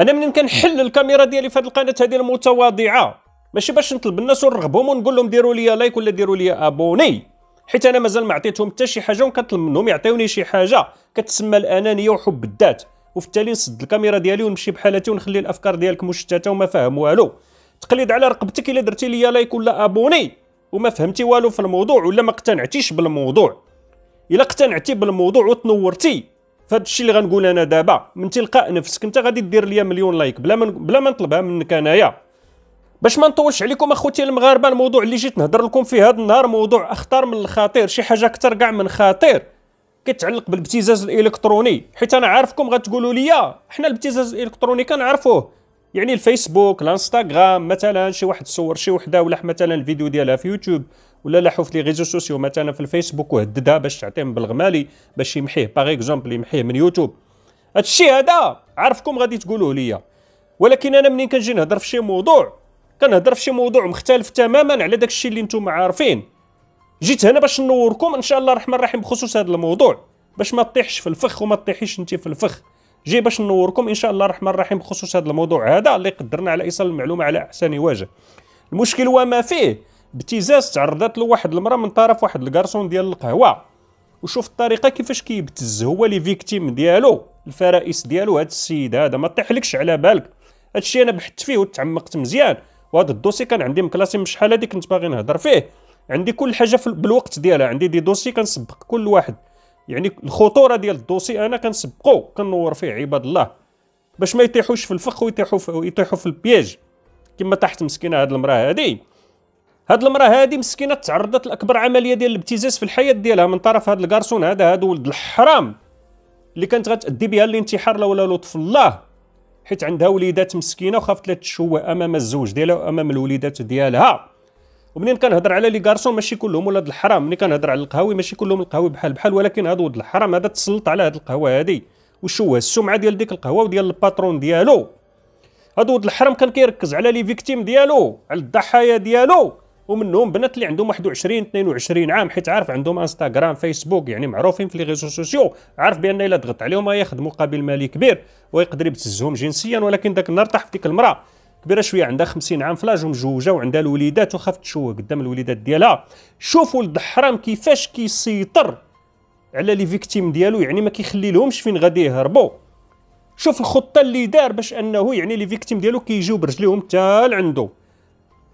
انا منين كنحل الكاميرا ديالي في هذه القناه هذه المتواضعه ماشي باش نطلب الناس ونرغبهم ونقول لهم ديروا لي لايك ولا ديروا لي ابوني حيت انا مازال ما عطيتهم حتى شي حاجه وكنطلب منهم يعطيوني شي حاجه كتسمى الانانيه وحب الذات وفي التالي نسد الكاميرا ديالي ونمشي بحالتي ونخلي الافكار ديالك مشتته وما فاهم والو تقليد على رقبتك الا درتي لي لايك ولا ابوني وما فهمتي والو في الموضوع ولا ما اقتنعتيش بالموضوع الا اقتنعتي بالموضوع وتنورتي فهاد الشيء اللي غنقول انا دابا من تلقاء نفسك انت غادي دير ليا مليون لايك بلا ما بلا ما نطلبها منك انايا باش ما نطولش عليكم اخوتي المغاربه الموضوع اللي جيت نهضر لكم فيه هذا النهار موضوع اخطر من الخطير شي حاجه اكثر كاع من خطير كيتعلق بالابتزاز الالكتروني حيت انا عارفكم غتقولوا لي حنا الابتزاز الالكتروني كنعرفوه يعني الفيسبوك الانستغرام مثلا شي واحد صور شي وحده ولا مثلا الفيديو ديالها في يوتيوب ولا لاحو في لي ريزو سوسيو مثلا في الفيسبوك وهددها باش تعطيهم بالغمالي باش يمحيه باغ اكزومبل يمحيه من يوتيوب هادشي هذا عارفكم غادي تقولوه ليا ولكن انا منين كنجي نهضر في شي موضوع كنهضر في شي موضوع مختلف تماما على داك الشيء اللي نتوما عارفين جيت هنا باش نوركم ان شاء الله الرحمن الرحيم بخصوص هذا الموضوع باش ما تطيحش في الفخ وما تطيحيش انت في الفخ جاي باش نوركم ان شاء الله الرحمن الرحيم بخصوص هذا الموضوع هذا اللي قدرنا على ايصال المعلومه على احسن وجه المشكل هو ما فيه ابتزاز تعرضت له واحد المراه من طرف واحد الكارسون ديال القهوه وشوف الطريقه كيفاش كيبتز هو لي فيكتيم ديالو الفرائس ديالو هاد السيد هذا ما طيحلكش على بالك هادشي انا بحثت فيه وتعمقت مزيان وهذا الدوسي كان عندي مكلاسي من شحال هادي كنت باغي نهضر فيه عندي كل حاجه في بالوقت ديالها عندي دي دوسي كنسبق كل واحد يعني الخطوره ديال الدوسي انا كنسبقو كنور فيه عباد الله باش ما يطيحوش في الفخ ويطيحوا في في البياج كما طاحت مسكينه هاد المراه هادي هاد المراه هادي مسكينه تعرضت لاكبر عمليه ديال الابتزاز في الحياه ديالها من طرف هاد الكارسون هذا هاد ولد الحرام اللي كانت غتادي بها الانتحار لا ولا لطف الله حيت عندها وليدات مسكينه وخافت لا تشوه امام الزوج ديالها وامام الوليدات ديالها ومنين كنهضر على لي كارسون ماشي كلهم ولاد الحرام ملي كنهضر على القهاوي ماشي كلهم القهاوي بحال بحال ولكن هاد ولد الحرام هذا تسلط على هاد القهوه هادي وشوه السمعه ديال ديك القهوه وديال الباترون ديالو هاد ولد الحرام كان كيركز على لي فيكتيم ديالو على الضحايا ديالو ومنهم بنات اللي عندهم 21 22 عام حيت عارف عندهم انستغرام فيسبوك يعني معروفين في لي ريزو سوسيو عارف بان الا ضغط عليهم غياخذ مقابل مالي كبير ويقدر يبتزهم جنسيا ولكن داك النهار طاح في ديك المراه كبيره شويه عندها 50 عام فلاج ومجوجه وعندها الوليدات وخافت تشوه قدام الوليدات ديالها شوفوا ولد الحرام كيفاش كيسيطر على لي فيكتيم ديالو يعني ما كيخلي لهمش فين غادي يهربوا شوف الخطه اللي دار باش انه يعني لي فيكتيم ديالو كيجيو برجليهم حتى لعندو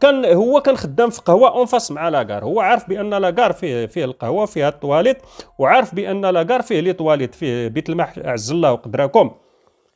كان هو كان خدام في قهوه اون فاس مع لاكار هو عارف بان لاكار فيه فيه القهوه فيها الطواليت وعارف بان لاكار فيه لي طواليت فيه بيت المح عز الله وقدراكم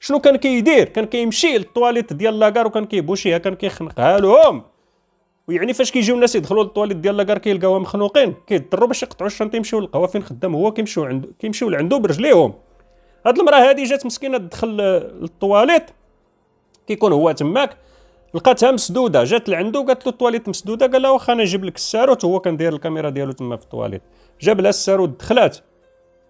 شنو كان كيدير كان كيمشي للطواليت ديال لاكار وكان كيبوشيها كان كيخنقها لهم ويعني فاش كيجيو الناس يدخلوا للطواليت ديال لاكار كيلقاوها مخنوقين كيضطروا باش يقطعوا الشنطه يمشيو للقهوه فين خدام هو كيمشيو عندو كيمشيو لعندو برجليهم هاد المراه هادي جات مسكينه تدخل للطواليت كيكون هو تماك لقاتها مسدوده جات لعندو قالت له الطواليت مسدوده قال لها واخا انا نجيب لك الساروت هو كان داير الكاميرا ديالو تما في الطواليت جاب لها الساروت دخلات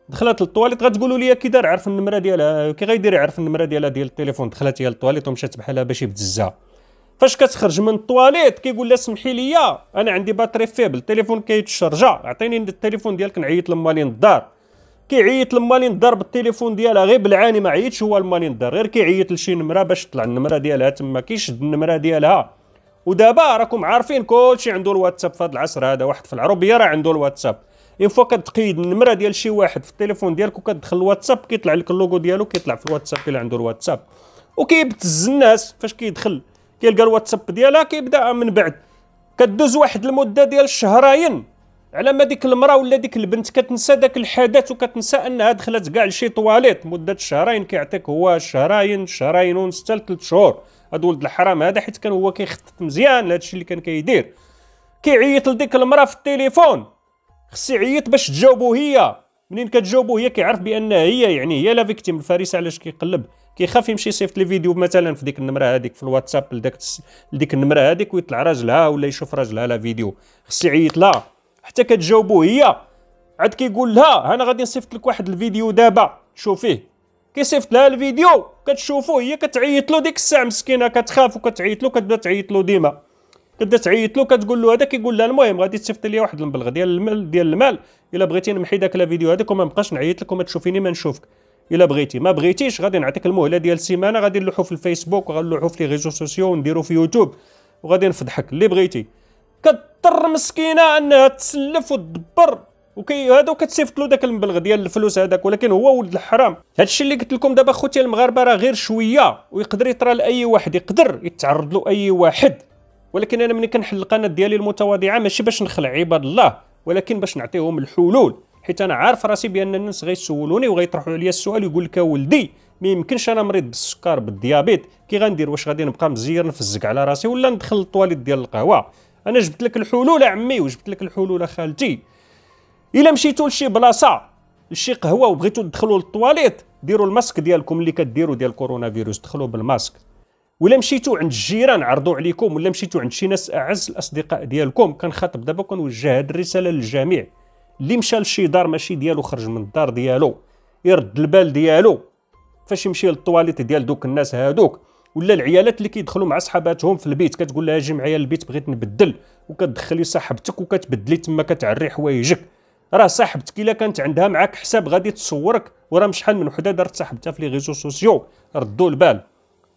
دخلت للطواليت غتقولوا لي كي دار عرف النمره ديالها كي غيدير عرف النمره ديالها ديال التليفون دخلت هي للطواليت ومشات بحالها باش يبتزها فاش كتخرج من الطواليت كيقول لها سمحي لي انا عندي باتري فيبل التليفون كيتشارجا عطيني التليفون ديالك نعيط لمالين الدار كيعيط المالين الدار بالتليفون ديالها غير بالعاني ما عيطش هو المالين الدار غير كيعيط لشي نمره باش تطلع النمره ديالها تما كيشد النمره ديالها ودابا راكم عارفين كلشي عنده الواتساب في هذا العصر هذا واحد في العربيه راه عنده الواتساب اون فوا كتقيد النمره ديال شي واحد في التليفون ديالك وكتدخل الواتساب كيطلع لك اللوغو ديالو كيطلع في الواتساب اللي عنده الواتساب وكيبتز الناس فاش كيدخل كيلقى الواتساب ديالها كيبدا من بعد كدوز واحد المده ديال شهرين على ما ديك المراه ولا ديك البنت كتنسى داك الحدث وكتنسى انها دخلت كاع لشي طواليت مده شهرين كيعطيك هو شهرين شهرين ونص حتى لثلاث شهور هاد ولد الحرام هذا حيت كان هو كيخطط مزيان لهادشي اللي كان كيدير كيعيط لديك المراه في التليفون خص يعيط باش تجاوبو هي منين كتجاوبو هي كيعرف بان هي يعني هي لا فيكتيم الفريسه علاش كيقلب كيخاف يمشي يصيفط لي فيديو مثلا في ديك النمره هذيك في الواتساب لديك لديك النمره هذيك ويطلع راجلها ولا يشوف راجلها لا فيديو خص يعيط لها حتى كتجاوبو هي عاد كيقول لها انا غادي نصيفط لك واحد الفيديو دابا شوفيه كيصيفط لها الفيديو كتشوفو هي كتعيط له ديك الساعه مسكينه كتخاف وكتعيط له كتبدا تعيط له ديما كتبدا تعيط له كتقول له هذا كيقول لها المهم غادي تصيفط لي واحد المبلغ ديال المال ديال المال الا بغيتي نمحي داك الفيديو هذاك وما نبقاش نعيط لك وما تشوفيني ما نشوفك الا بغيتي ما بغيتيش غادي نعطيك المهله ديال سيمانه غادي نلوحو في الفيسبوك وغنلوحو في لي ريزو سوسيو ونديرو في يوتيوب وغادي نفضحك اللي بغيتي كضطر مسكينه انها تسلف وتدبر وكي هادو وكتصيفط له داك المبلغ ديال الفلوس هذاك ولكن هو ولد الحرام هادشي اللي قلت لكم دابا خوتي المغاربه راه غير شويه ويقدر يطرى لاي واحد يقدر يتعرض له اي واحد ولكن انا ملي كنحل القناه ديالي المتواضعه ماشي باش نخلع عباد الله ولكن باش نعطيهم الحلول حيت انا عارف راسي بان الناس غيسولوني وغيطرحوا عليا السؤال ويقول لك ولدي ما يمكنش انا مريض بالسكر بالديابيت كي غندير واش غادي نبقى مزير نفزك على راسي ولا ندخل للطواليت ديال القهوه انا جبت لك الحلول عمي وجبت لك الحلول خالتي الا مشيتو لشي بلاصه لشي قهوه وبغيتو تدخلوا للطواليت ديروا الماسك ديالكم اللي كديروا ديال كورونا فيروس دخلوا بالماسك ولا مشيتو عند الجيران عرضوا عليكم ولا مشيتو عند شي ناس اعز الاصدقاء ديالكم كنخاطب دابا كنوجه هاد الرساله للجميع اللي مشى لشي دار ماشي ديالو خرج من الدار ديالو يرد البال ديالو فاش يمشي للطواليت ديال دوك الناس هادوك ولا العيالات اللي كيدخلوا مع صحاباتهم في البيت كتقول لها جي معايا البيت بغيت نبدل وكتدخلي صاحبتك وكتبدلي تما كتعري حوايجك راه صاحبتك الا كانت عندها معاك حساب غادي تصورك وراه شحال من وحده دارت صاحبتها في لي ريزو سوسيو ردوا البال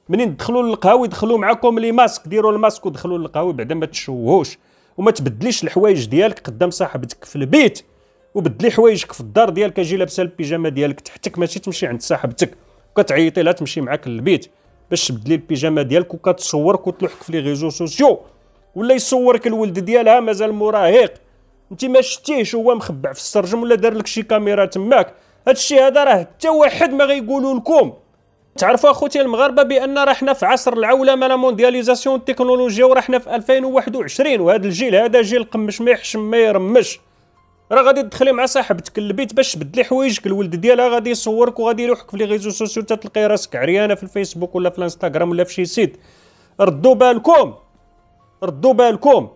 منين دخلوا للقهاوي دخلوا معاكم لي ماسك ديروا الماسك ودخلوا للقهاوي بعدا ما تشوهوش وما تبدليش الحوايج ديالك قدام صاحبتك في البيت وبدلي حوايجك في الدار ديالك اجي لابسه البيجامه ديالك تحتك ماشي تمشي عند صاحبتك وكتعيطي لها تمشي معاك للبيت باش تبدلي البيجامه ديالك وكتصورك وتلوحك في لي ريزو سوسيو ولا يصورك الولد ديالها مازال مراهق انت ما شتيهش هو مخبع في السرجم ولا دار لك شي كاميرا تماك هادشي هذا راه حتى واحد ما غيقولوا لكم تعرفوا اخوتي المغاربه بان راه حنا في عصر العولمه لا موندياليزاسيون التكنولوجيا وراه حنا في 2021 وهذا الجيل هذا جيل قمش ما يحشم ما يرمش راه غادي تدخلي مع صاحبتك للبيت باش تبدلي حوايجك الولد ديالها غادي يصورك وغادي يلوحك في لي ريزو سوسيو تلقاي راسك عريانه في الفيسبوك ولا في الانستغرام ولا في شي سيت ردوا بالكم ردوا بالكم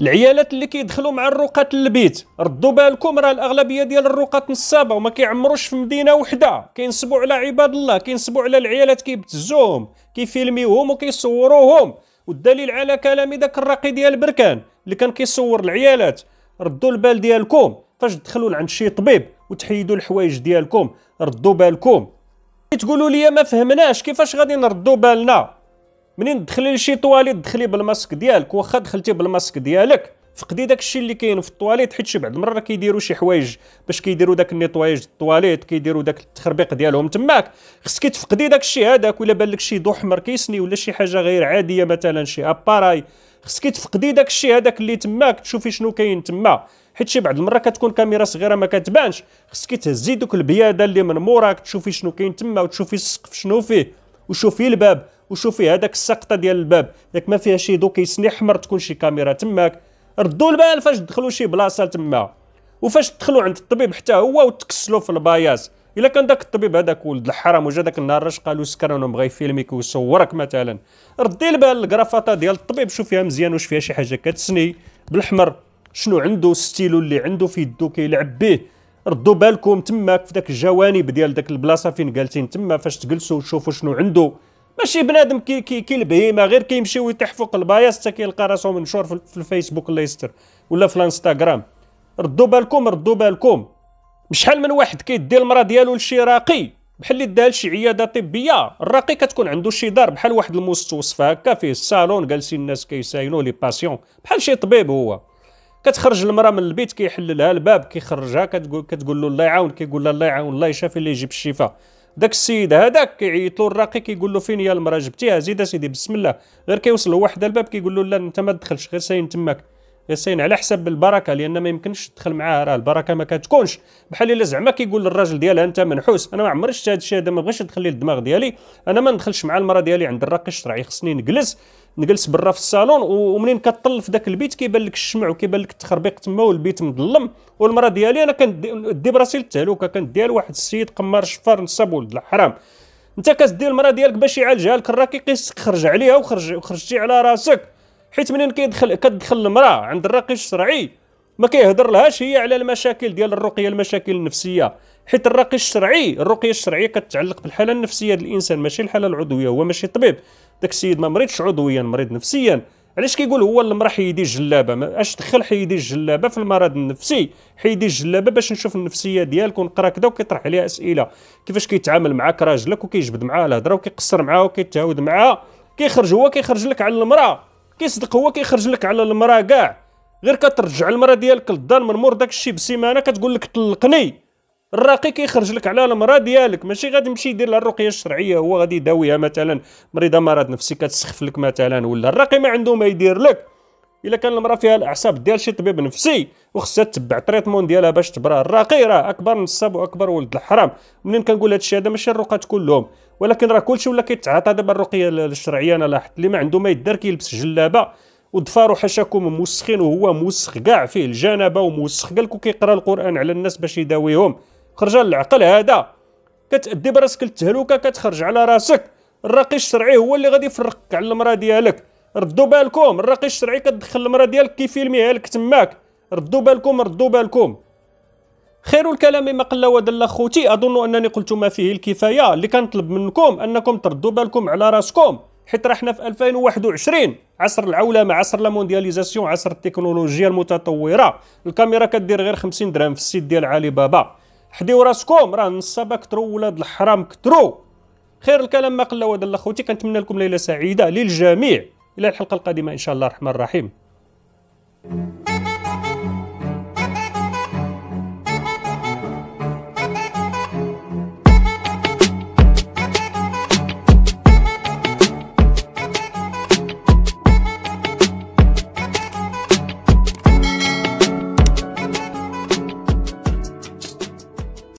العيالات اللي كيدخلوا مع الرقات للبيت ردوا بالكم راه الاغلبيه ديال الرقات نصابه وما كيعمروش في مدينه وحده كينصبوا على عباد الله كينصبوا على العيالات كيبتزوهم كيفيلميوهم وكيصوروهم والدليل على كلامي داك الراقي ديال بركان اللي كان كيصور العيالات ردوا البال ديالكم فاش تدخلوا لعند شي طبيب وتحيدوا الحوايج ديالكم ردوا بالكم تقولوا لي ما فهمناش كيفاش غادي نردوا بالنا منين تدخلي لشي طواليت دخلي بالماسك ديالك واخا دخلتي بالماسك ديالك فقدي داكشي اللي كاين في الطواليت حيت شي بعض المره كيديروا شي حوايج باش كيديروا داك النيطوايج الطواليت كيديروا داك التخربيق ديالهم تماك خصك تفقدي داكشي هذاك ولا بان لك شي ضو حمر كيسني ولا شي حاجه غير عاديه مثلا شي اباراي خصك تفقدي داكشي هذاك اللي تماك تشوفي شنو كاين تما حيت شي بعض المره كتكون كاميرا صغيره ما كتبانش خصك تهزي دوك البياده اللي من موراك تشوفي شنو كاين تما وتشوفي السقف شنو فيه وشوفي الباب وشوفي هذاك السقطه ديال الباب ياك ما فيها شي ضو كيسني حمر تكون شي كاميرا تماك ردوا البال فاش دخلوا شي بلاصه تما وفاش دخلوا عند الطبيب حتى هو وتكسلوا في الباياس الا كان داك الطبيب هذاك ولد الحرام وجا داك النهار راش قالوا سكر انا بغا يفيلميك ويصورك مثلا ردي البال الكرافطه ديال الطبيب شوف فيها مزيان واش فيها شي حاجه كتسني بالحمر شنو عنده ستيلو اللي عنده في يدو كيلعب به ردوا بالكم تماك في داك الجوانب ديال داك البلاصه فين قالتين تما فاش تجلسوا شوفوا شنو عنده ماشي بنادم كي كي, كي البهيمه غير كيمشيو يطيح فوق البايص حتى كيلقى راسو منشور في الفيسبوك الله يستر ولا في الانستغرام ردوا بالكم ردوا بالكم شحال من واحد كيدي المرا ديالو لشي راقي بحال اللي داها لشي عياده طبيه الراقي كتكون عنده شي دار بحال واحد المستوصف هكا فيه الصالون جالسين الناس كيساينوا لي باسيون بحال شي طبيب هو كتخرج المراه من البيت كيحللها الباب كيخرجها كتقول كتقول له الله يعاون كيقول لها الله يعاون الله يشافي اللي يجيب الشفاء داك السيد هذاك كيعيط له الراقي كيقول له فين هي المراه جبتيها زيد اسيدي بسم الله غير كيوصل هو حدا الباب كيقول له لا انت ما تدخلش غير ساين تماك ياسين على حسب البركه لان ما يمكنش تدخل معاه راه البركه ما كتكونش بحال الا زعما كيقول للراجل ديالها انت منحوس انا ما عمري شفت هذا الشيء هذا ما بغيتش ندخل الدماغ ديالي انا ما ندخلش مع المراه ديالي عند الراقي الشرعي خصني نجلس نجلس برا في الصالون ومنين كطل في ذاك البيت كيبان لك الشمع وكيبان لك التخربيق تما والبيت مظلم والمراه ديالي انا كندي براسي للتهلوكه كنديها لواحد السيد قمار شفار نصاب ولد الحرام انت كتدي المراه ديالك باش يعالجها لك الراقي قيسك خرج عليها وخرج وخرجتي على راسك حيت منين كيدخل كتدخل المراه عند الراقي الشرعي ما كيهضر لهاش هي على المشاكل ديال الرقيه المشاكل النفسيه حيت الراقي الشرعي الرقيه الشرعيه كتتعلق بالحاله النفسيه ديال الانسان ماشي الحاله العضويه هو ماشي طبيب داك السيد ما مريضش عضويا مريض نفسيا علاش كيقول هو المراه حيدي الجلابه اش دخل حيدي الجلابه في المرض النفسي حيدي الجلابه باش نشوف النفسيه ديالك ونقرا كذا وكيطرح عليها اسئله كيفاش كيتعامل معاك راجلك وكيجبد معاه الهضره وكيقصر معاه وكيتهاود معاه كيخرج هو كيخرج لك على المراه كيصدق هو كيخرج لك على المراه كاع غير كترجع المراه ديالك للدار من مور داك الشيء بسيمانه كتقول لك طلقني الراقي كيخرج لك على المراه ديالك ماشي غادي يمشي يدير لها الرقيه الشرعيه هو غادي يداويها مثلا مريضه مرض نفسي كتسخف لك مثلا ولا الراقي ما عنده ما يدير لك الا كان المراه فيها الاعصاب ديال شي طبيب نفسي وخصها تتبع تريتمون ديالها باش تبرى الراقي راه اكبر نصاب واكبر ولد الحرام منين كنقول هادشي هذا ماشي الرقات كلهم ولكن راه كلشي ولا كيتعاطى دابا الرقيه الشرعيه انا لاحظت اللي ما عنده ما يدار كيلبس جلابه وضفارو حشاكم موسخين وهو موسخ كاع فيه الجنابه وموسخ قالك وكيقرا القران على الناس باش يداويهم خرج العقل هذا كتادي براسك التهلوكه كتخرج على راسك الراقي الشرعي هو اللي غادي يفرقك على المراه ديالك ردوا بالكم الرقي الشرعي كتدخل المراه ديالك كيفيلميها لك تماك ردوا بالكم ردوا بالكم خير الكلام ما قل ودل خوتي اظن انني قلت ما فيه الكفايه اللي كنطلب منكم انكم تردوا بالكم على راسكم حيت راه حنا في 2021 عصر العولمه عصر لا موندياليزاسيون عصر التكنولوجيا المتطوره الكاميرا كدير غير 50 درهم في السيت ديال علي بابا حديو راسكم راه النصابه كثروا ولاد الحرام كثروا خير الكلام ما قل ودل خوتي كنتمنى لكم ليله سعيده للجميع إلى الحلقة القادمة إن شاء الله الرحمن الرحيم thank you